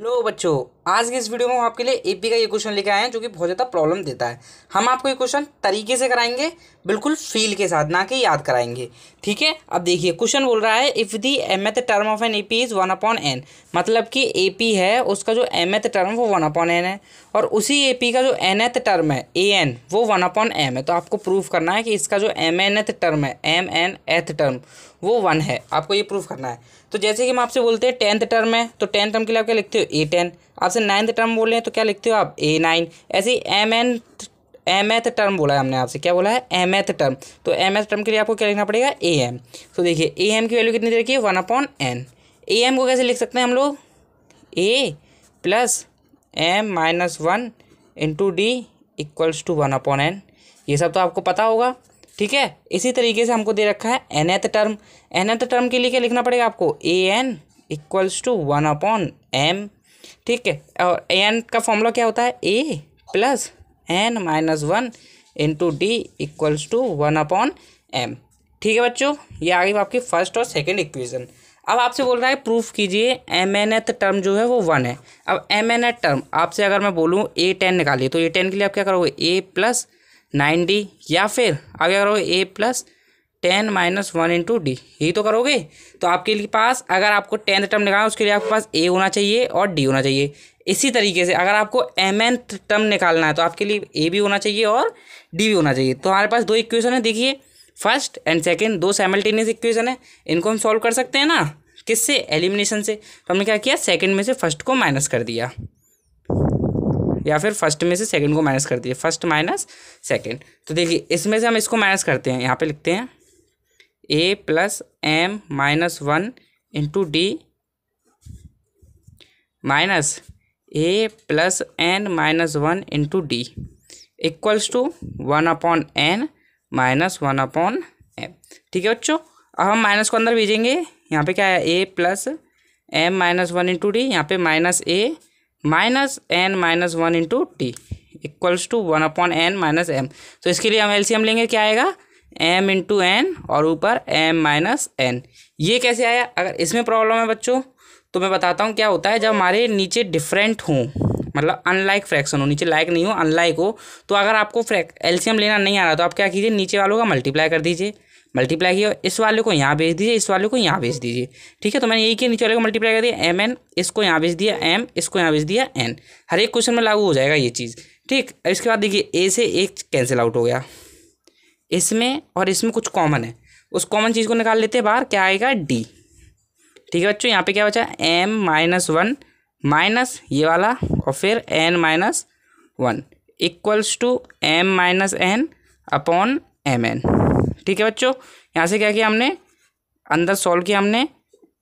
hello बच्चों आज की इस वीडियो में हम आपके लिए एपी का ये क्वेश्चन लेके आए हैं जो कि बहुत ज़्यादा प्रॉब्लम देता है हम आपको ये क्वेश्चन तरीके से कराएंगे बिल्कुल फील के साथ ना कि याद कराएंगे ठीक है अब देखिए क्वेश्चन बोल रहा है if the mth term of n AP is one upon n मतलब कि एपी है उसका जो एमएथ टर्म वो वन अपॉन एन है और उसी ए का जो एथ टर्म है ए एन वो वन अपॉन एम है तो आपको प्रूफ करना है कि इसका जो एम एन एथ टर्म है एम एन एथ टर्म वो वन है आपको ये प्रूफ करना है तो जैसे कि हम आपसे बोलते हैं टेंथ टर्म है तो टेंथ टर्म के लिए आप क्या लिखते हो ए टेन आपसे नाइन्थ टर्म बोल रहे हैं तो क्या लिखते हो आप ए नाइन ऐसे ही m n m th term बोला है हमने आपसे क्या बोला है एम एथ टर्म तो एम एथ टर्म के लिए आपको क्या लिखना पड़ेगा ए एम तो देखिए ए एम की वैल्यू कितनी दे रखी है one upon n a m को कैसे लिख सकते हैं हम लोग a plus m minus one into d equals to one upon n ये सब तो आपको पता होगा ठीक है इसी तरीके से हमको दे रखा है nth term n th term के लिए क्या लिखना पड़ेगा आपको a n equals to one upon m ठीक है और एन का फॉर्मूला क्या होता है a plus n minus one into d equals to one upon m ठीक है बच्चों ये आ गई आपकी फर्स्ट और सेकेंड इक्वेशन अब आपसे बोल रहा है प्रूफ कीजिए एम एन एथ टर्म जो है वो वन है अब एम एन एथ टर्म आपसे अगर मैं बोलूँ ए टेन निकालिए तो ए टेन के लिए आप क्या करोगे ए प्लस नाइन डी या फिर आगे करोगे a plus ten minus one into D यही तो करोगे तो आपके लिए पास अगर आपको टेंथ टर्म निकालना उसके लिए आपके पास ए होना चाहिए और डी होना चाहिए इसी तरीके से अगर आपको एम एन टर्म निकालना है तो आपके लिए ए भी होना चाहिए और डी भी होना चाहिए तो हमारे पास दो इक्वेशन है देखिए फर्स्ट एंड सेकेंड दो सेमल्टेनियस इक्वेशन है इनको हम सॉल्व कर सकते हैं ना किससे एलिमिनेशन से तो हमने क्या किया सेकेंड में से फर्स्ट को माइनस कर दिया या फिर फर्स्ट में से सेकेंड को माइनस कर दिया फर्स्ट माइनस सेकेंड तो देखिए इसमें से हम इसको माइनस करते हैं यहाँ पे लिखते हैं a plus m minus one into d minus a plus n minus one into d equals to one upon N minus one upon m ठीक है बच्चों अब हम माइनस को अंदर भेजेंगे यहाँ पे क्या है a plus m minus one into d यहाँ पे minus a minus n minus one into d equals to one upon N minus m तो इसके लिए हम एलसीएम लेंगे क्या आएगा एम इंटू एन और ऊपर एम माइनस एन ये कैसे आया अगर इसमें प्रॉब्लम है बच्चों तो मैं बताता हूँ क्या होता है जब हमारे नीचे डिफरेंट हों मतलब अनलाइक फ्रैक्शन हो नीचे लाइक नहीं हो अनलाइक हो तो अगर आपको फ्रैक एल्शियम लेना नहीं आ रहा तो आप क्या कीजिए नीचे वालों का मल्टीप्लाई कर दीजिए मल्टीप्लाई किया इस वाले को यहाँ भेज दीजिए इस वाले को यहाँ भेज दीजिए ठीक है तो मैंने यही किया नीचे वाले को मल्टीप्लाई कर दिया एम एन इसको यहाँ भेज दिया एम इसको यहाँ भेज दिया एन हर एक क्वेश्चन में लागू हो जाएगा ये चीज़ ठीक इसके बाद देखिए ए से एक कैंसिल आउट हो गया इसमें और इसमें कुछ कॉमन है उस कॉमन चीज़ को निकाल लेते हैं बाहर क्या आएगा डी ठीक है बच्चों यहाँ पे क्या बचा एम माइनस वन माइनस ये वाला और फिर n minus one equals to m minus n upon M n ठीक है बच्चों यहाँ से क्या किया हमने अंदर सॉल्व किया हमने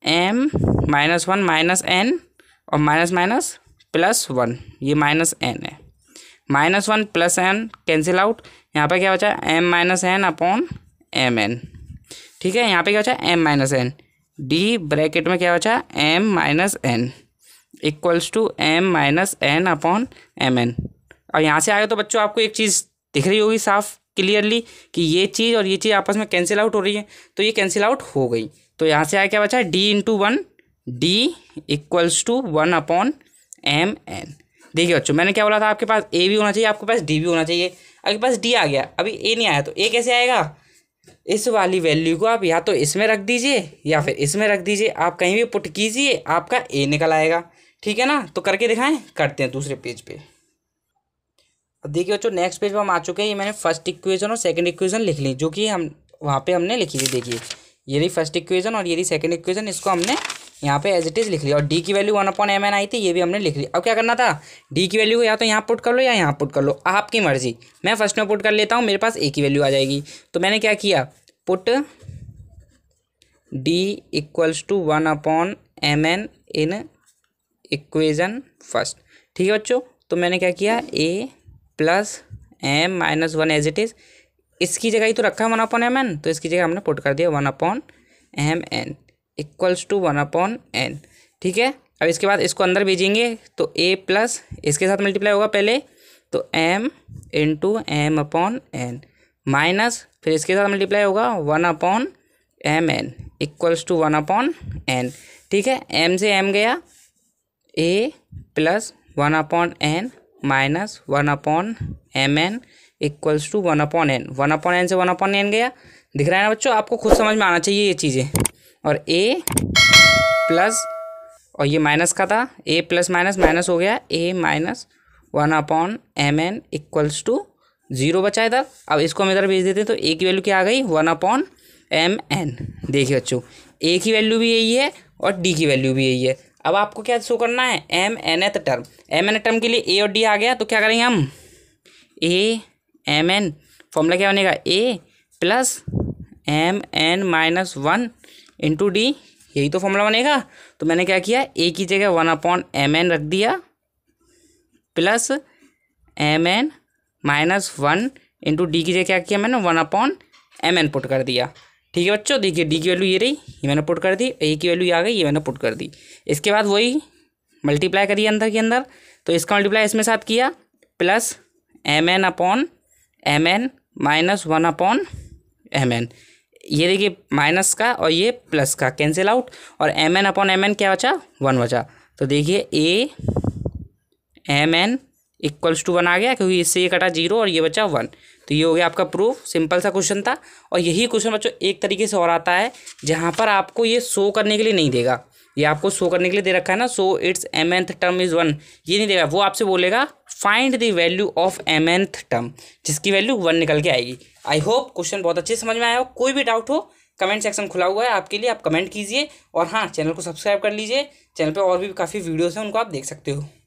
m minus one minus n और माइनस माइनस प्लस वन ये माइनस एन है minus one plus n cancel out यहाँ पर क्या बचा m minus n upon M n ठीक है यहाँ पे क्या बचा m minus n d bracket में क्या बचा m minus n equals to m minus n upon M n और यहाँ से आगे तो बच्चों आपको एक चीज़ दिख रही होगी साफ क्लियरली कि ये चीज़ और ये चीज़ आपस में कैंसिल आउट हो रही है तो ये कैंसिल आउट हो गई तो यहाँ से आया क्या बचा d into one d equals to one upon M n देखिए बच्चों मैंने क्या बोला था आपके पास ए भी होना चाहिए आपके पास डी भी होना चाहिए आपके पास डी आ गया अभी ए नहीं आया तो ए कैसे आएगा इस वाली वैल्यू को आप या तो इसमें रख दीजिए या फिर इसमें रख दीजिए आप कहीं भी पुट कीजिए आपका ए निकल आएगा ठीक है ना तो करके दिखाएं करते हैं दूसरे पेज पे अब देखिए बच्चों नेक्स्ट पेज पर हम आ चुके हैं ये मैंने फर्स्ट इक्वेशन और सेकंड इक्वेशन लिख ली जो कि हम वहाँ पे हमने लिखी थी देखिए ये रही फर्स्ट इक्वेशन और ये रही सेकंड इक्वेशन इसको हमने यहाँ पे एज इट इज़ लिख लिया और डी की value one upon M n आई थी ये भी हमने लिख लिया अब क्या करना था डी की वैल्यू या तो यहाँ पुट कर लो या यहाँ पुट कर लो आपकी मर्जी मैं फर्स्ट में पुट कर लेता हूँ मेरे पास ए की वैल्यू आ जाएगी तो मैंने क्या किया put d equals to one upon M n in equation first ठीक है बच्चों तो मैंने क्या किया a plus m minus one as it is इसकी जगह ही तो रखा है वन अपॉन एम एन तो इसकी जगह हमने पुट कर दिया one upon M N equals to one upon N ठीक है अब इसके बाद इसको अंदर भेजेंगे तो ए प्लस इसके साथ मल्टीप्लाई होगा पहले तो M into M upon N minus फिर इसके साथ मल्टीप्लाई होगा one upon M N equals to one upon N ठीक है एम से एम गया A plus one upon N minus one upon M N equals to one upon N one upon N से one upon N गया दिख रहा है ना बच्चों आपको खुद समझ में आना चाहिए ये चीज़ें और ए प्लस और ये माइनस का था ए प्लस माइनस माइनस हो गया A minus one upon M N equals to zero बचा इधर अब इसको हम इधर भेज देते हैं तो ए की वैल्यू क्या आ गई वन अपॉन एम एन देखिए बच्चों ए की वैल्यू भी यही है और डी की वैल्यू भी यही है अब आपको क्या शो करना है M N th term M N term के लिए ए और डी आ गया तो क्या करेंगे हम ए एम एन फॉर्मूला क्या बनेगा A plus M N minus one into D यही तो फॉर्मूला बनेगा तो मैंने क्या किया ए की जगह वन अपॉन एम एन रख दिया plus M N minus one into D की जगह क्या किया मैंने one upon M N put कर दिया ठीक है बच्चों देखिए डी की वैल्यू ये रही ये मैंने पुट कर दी ए की वैल्यू ये आ गई ये मैंने पुट कर दी इसके बाद वही मल्टीप्लाई करिए अंदर के अंदर तो इसका मल्टीप्लाई इसमें साथ किया plus M N upon M N minus one upon M N ये देखिए माइनस का और ये प्लस का कैंसिल आउट और M N upon M N क्या बचा वन बचा तो देखिए A M N equals to one आ गया क्योंकि इससे ये कटा जीरो और ये बचा वन तो ये हो गया आपका प्रूफ सिंपल सा क्वेश्चन था और यही क्वेश्चन बच्चों एक तरीके से और आता है जहाँ पर आपको ये शो करने के लिए नहीं देगा ये आपको शो करने के लिए दे रखा है ना so it's M nth term is one ये नहीं देगा वो आपसे बोलेगा find the value of M nth term जिसकी वैल्यू वन निकल के आएगी आई होप क्वेश्चन बहुत अच्छे समझ में आया हो कोई भी डाउट हो कमेंट सेक्शन खुला हुआ है आपके लिए आप कमेंट कीजिए और हाँ चैनल को सब्सक्राइब कर लीजिए चैनल पे और भी काफ़ी वीडियोस हैं उनको आप देख सकते हो